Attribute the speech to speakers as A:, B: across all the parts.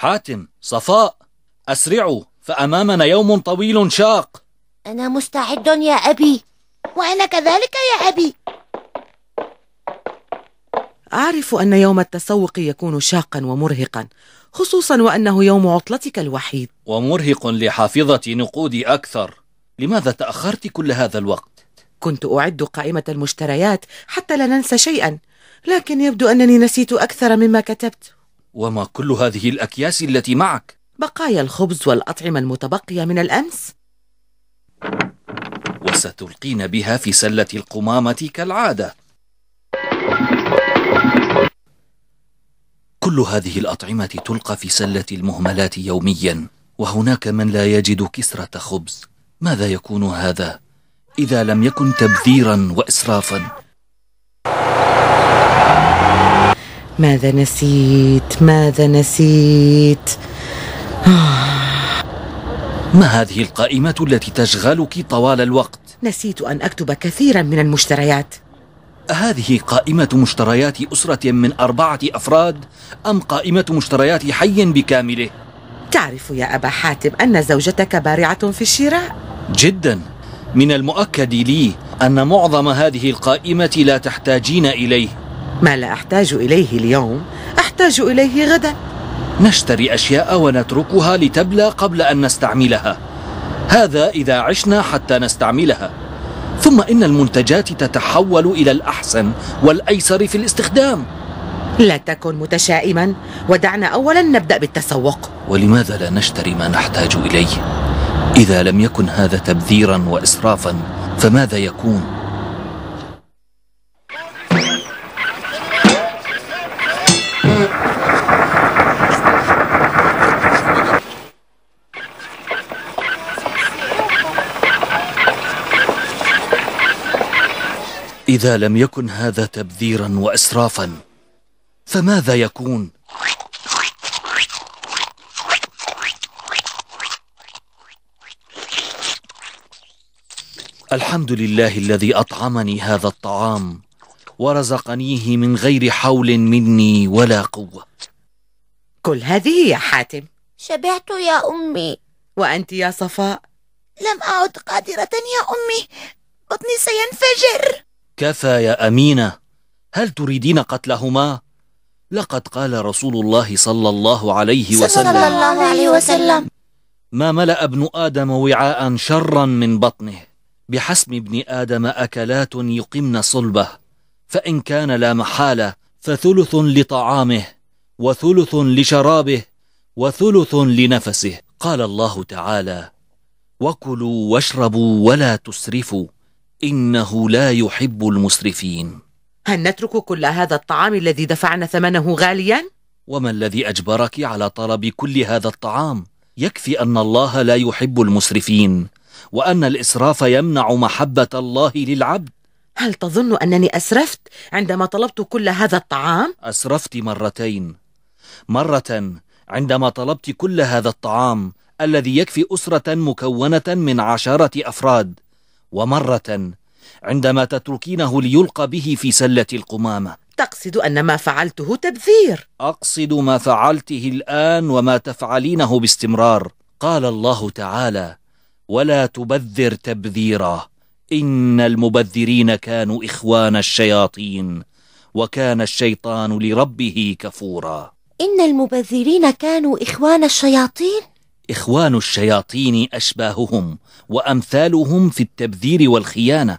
A: حاتم صفاء أسرعوا فأمامنا يوم طويل شاق
B: أنا مستعد يا أبي وأنا كذلك يا أبي أعرف أن يوم التسوق يكون شاقا ومرهقا خصوصا وأنه يوم عطلتك الوحيد
A: ومرهق لحافظة نقودي أكثر لماذا تأخرت كل هذا الوقت؟
B: كنت أعد قائمة المشتريات حتى لا ننسى شيئا لكن يبدو أنني نسيت أكثر مما كتبت
A: وما كل هذه
B: الأكياس التي معك؟ بقايا الخبز والأطعمة المتبقية من الأمس
A: وستلقين بها في سلة القمامة كالعادة كل هذه الأطعمة تلقى في سلة المهملات يوميا وهناك من لا يجد كسرة خبز ماذا يكون هذا إذا لم يكن تبذيرا وإسرافا
B: ماذا نسيت ماذا نسيت
A: ما هذه القائمة التي تشغلك طوال الوقت؟ نسيت أن أكتب كثيرا من المشتريات هذه قائمة مشتريات أسرة من أربعة أفراد أم قائمة مشتريات حي بكامله؟
B: تعرف يا أبا حاتم أن زوجتك بارعة في الشراء
A: جدا من المؤكد لي أن معظم هذه القائمة لا تحتاجين إليه ما لا أحتاج إليه اليوم أحتاج
B: إليه غدا
A: نشتري أشياء ونتركها لتبلى قبل أن نستعملها هذا إذا عشنا حتى نستعملها ثم إن المنتجات تتحول إلى الأحسن والأيسر في الاستخدام
B: لا تكن متشائما ودعنا أولا نبدأ
A: بالتسوق ولماذا لا نشتري ما نحتاج إليه؟ إذا لم يكن هذا تبذيرا وإسرافا فماذا يكون؟ إذا لم يكن هذا تبذيرا وإسرافا فماذا يكون؟ الحمد لله الذي أطعمني هذا الطعام ورزقنيه من غير حول مني ولا قوة كل هذه يا حاتم
B: شبعت يا أمي وأنت يا صفاء لم أعد قادرة يا أمي بطني سينفجر
A: كفى يا أمينة هل تريدين قتلهما؟ لقد قال رسول الله صلى الله عليه وسلم صلى الله عليه وسلم ما ملأ ابن آدم وعاء شرا من بطنه بحسم ابن آدم أكلات يقمن صلبه فإن كان لا محالة فثلث لطعامه وثلث لشرابه وثلث لنفسه قال الله تعالى وكلوا واشربوا ولا تسرفوا إنه لا يحب المسرفين
B: هل نترك كل هذا الطعام الذي دفعنا ثمنه غاليا؟
A: وما الذي أجبرك على طلب كل هذا الطعام؟ يكفي أن الله لا يحب المسرفين وأن الإسراف يمنع محبة الله للعبد هل تظن أنني أسرفت عندما طلبت كل هذا الطعام؟ أسرفت مرتين مرة عندما طلبت كل هذا الطعام الذي يكفي أسرة مكونة من عشرة أفراد ومرة عندما تتركينه ليلقى به في سلة القمامة تقصد أن ما فعلته تبذير أقصد ما فعلته الآن وما تفعلينه باستمرار قال الله تعالى ولا تبذر تبذيرا إن المبذرين كانوا إخوان الشياطين وكان الشيطان لربه كفورا
B: إن المبذرين كانوا إخوان الشياطين
A: إخوان الشياطين أشباههم وأمثالهم في التبذير والخيانة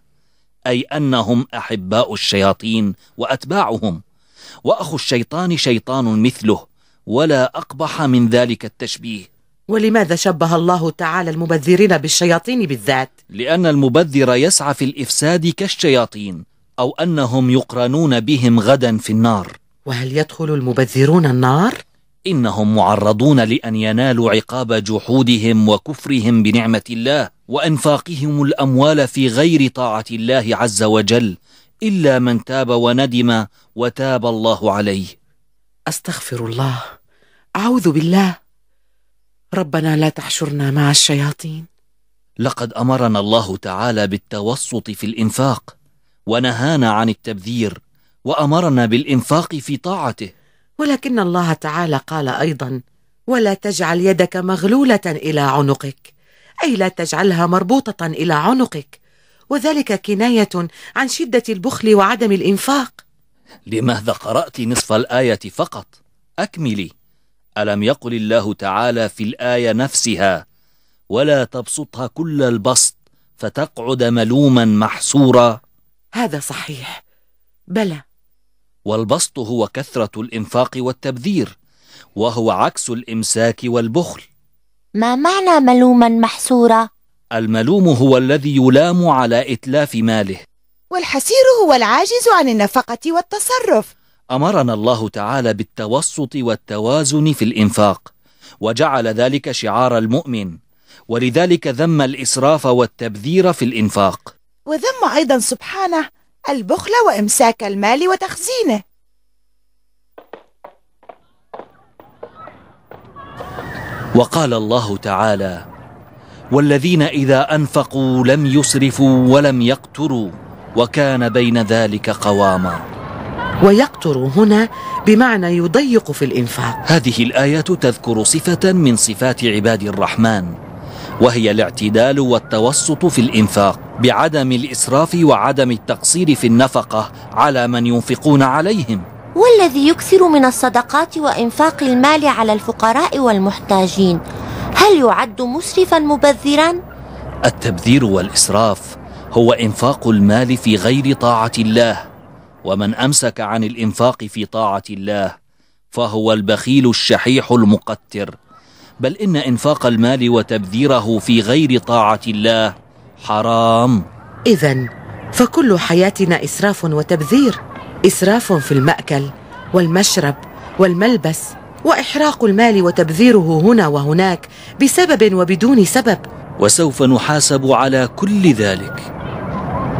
A: أي أنهم أحباء الشياطين وأتباعهم وأخو الشيطان شيطان مثله ولا أقبح من ذلك التشبيه
B: ولماذا شبه الله تعالى المبذرين بالشياطين بالذات؟
A: لأن المبذر يسعى في الإفساد كالشياطين أو أنهم يقرنون بهم غدا في النار
B: وهل يدخل المبذرون النار؟
A: إنهم معرضون لأن ينالوا عقاب جحودهم وكفرهم بنعمة الله وأنفاقهم الأموال في غير طاعة الله عز وجل إلا من تاب وندم وتاب الله عليه
B: أستغفر الله أعوذ بالله ربنا لا تحشرنا مع الشياطين
A: لقد أمرنا الله تعالى بالتوسط في الإنفاق ونهانا عن التبذير وأمرنا بالإنفاق في طاعته
B: ولكن الله تعالى قال أيضا ولا تجعل يدك مغلولة إلى عنقك أي لا تجعلها مربوطة إلى عنقك وذلك كناية عن شدة البخل وعدم الإنفاق
A: لماذا قرأت نصف الآية فقط؟ أكملي ألم يقل الله تعالى في الآية نفسها ولا تبسطها كل البسط فتقعد ملوما محسورا
B: هذا صحيح بلى
A: والبسط هو كثرة الإنفاق والتبذير وهو عكس الإمساك والبخل
B: ما معنى ملوما محسورا؟
A: الملوم هو الذي يلام على إتلاف ماله
B: والحسير هو العاجز عن النفقة والتصرف
A: أمرنا الله تعالى بالتوسط والتوازن في الإنفاق وجعل ذلك شعار المؤمن ولذلك ذم الإسراف والتبذير في الإنفاق
B: وذم أيضا سبحانه البخل وإمساك المال وتخزينه
A: وقال الله تعالى والذين إذا أنفقوا لم يسرفوا ولم يقتروا وكان بين ذلك قواما
B: ويقتر هنا بمعنى يضيق في الإنفاق
A: هذه الآية تذكر صفة من صفات عباد الرحمن وهي الاعتدال والتوسط في الإنفاق بعدم الإسراف وعدم التقصير في النفقة على من ينفقون عليهم
B: والذي يكثر من الصدقات وإنفاق المال على الفقراء والمحتاجين هل يعد مسرفا مبذرا؟
A: التبذير والإسراف هو إنفاق المال في غير طاعة الله ومن أمسك عن الإنفاق في طاعة الله فهو البخيل الشحيح المقتر بل إن إنفاق المال وتبذيره في غير طاعة الله حرام
B: إذا فكل حياتنا إسراف وتبذير إسراف في المأكل والمشرب والملبس وإحراق المال وتبذيره هنا وهناك بسبب وبدون سبب
A: وسوف نحاسب على كل ذلك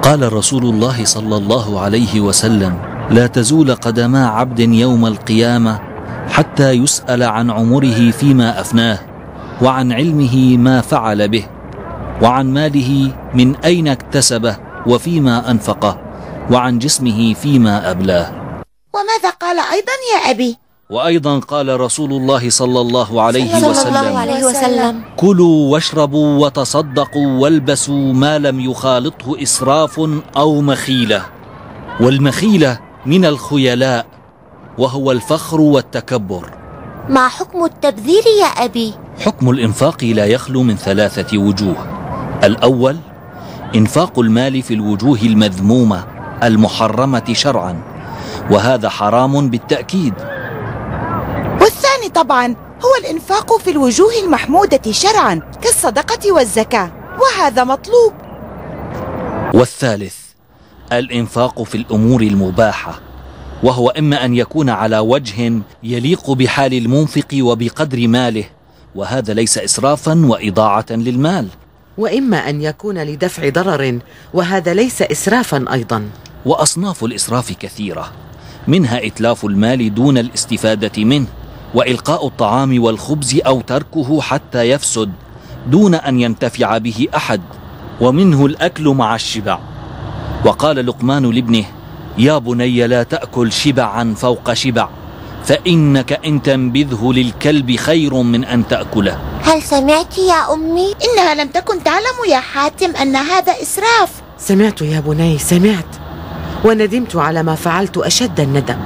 A: قال رسول الله صلى الله عليه وسلم لا تزول قدما عبد يوم القيامه حتى يسأل عن عمره فيما أفناه وعن علمه ما فعل به وعن ماله من أين اكتسبه وفيما أنفقه وعن جسمه فيما أبلاه
B: وماذا قال أيضا يا أبي؟
A: وأيضا قال رسول الله صلى الله عليه صلى وسلم, الله عليه وسلم كلوا واشربوا وتصدقوا والبسوا ما لم يخالطه إسراف أو مخيلة والمخيلة من الخيلاء وهو الفخر والتكبر
B: ما حكم التبذير يا أبي؟
A: حكم الإنفاق لا يخلو من ثلاثة وجوه الأول إنفاق المال في الوجوه المذمومة المحرمة شرعا وهذا حرام بالتأكيد والثاني طبعا هو
B: الإنفاق في الوجوه المحمودة شرعا كالصدقة والزكاة وهذا مطلوب
A: والثالث الإنفاق في الأمور المباحة وهو إما أن يكون على وجه يليق بحال المنفق وبقدر ماله وهذا ليس إسرافا وإضاعة للمال وإما أن يكون لدفع ضرر وهذا ليس إسرافا أيضا وأصناف الإسراف كثيرة منها إتلاف المال دون الاستفادة منه وإلقاء الطعام والخبز أو تركه حتى يفسد دون أن ينتفع به أحد ومنه الأكل مع الشبع وقال لقمان لابنه يا بني لا تأكل شبعا فوق شبع فإنك إن تنبذه للكلب خير من أن تأكله
B: هل سمعت يا أمي؟ إنها لم تكن تعلم يا حاتم أن هذا إسراف سمعت يا بني سمعت وندمت على ما فعلت أشد الندم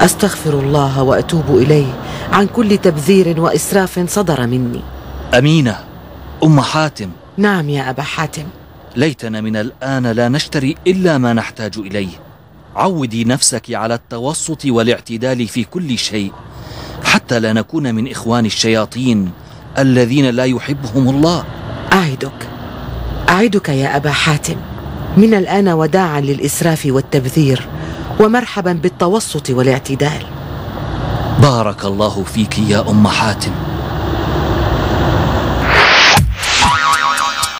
B: أستغفر الله وأتوب إليه عن كل تبذير
A: وإسراف صدر مني أمينة أم حاتم نعم يا أبا حاتم ليتنا من الآن لا نشتري إلا ما نحتاج إليه عودي نفسك على التوسط والاعتدال في كل شيء حتى لا نكون من إخوان الشياطين الذين لا يحبهم الله أعدك
B: أعدك يا أبا حاتم من الآن وداعا للإسراف والتبذير ومرحبا بالتوسط والاعتدال
A: بارك الله فيك يا أم حاتم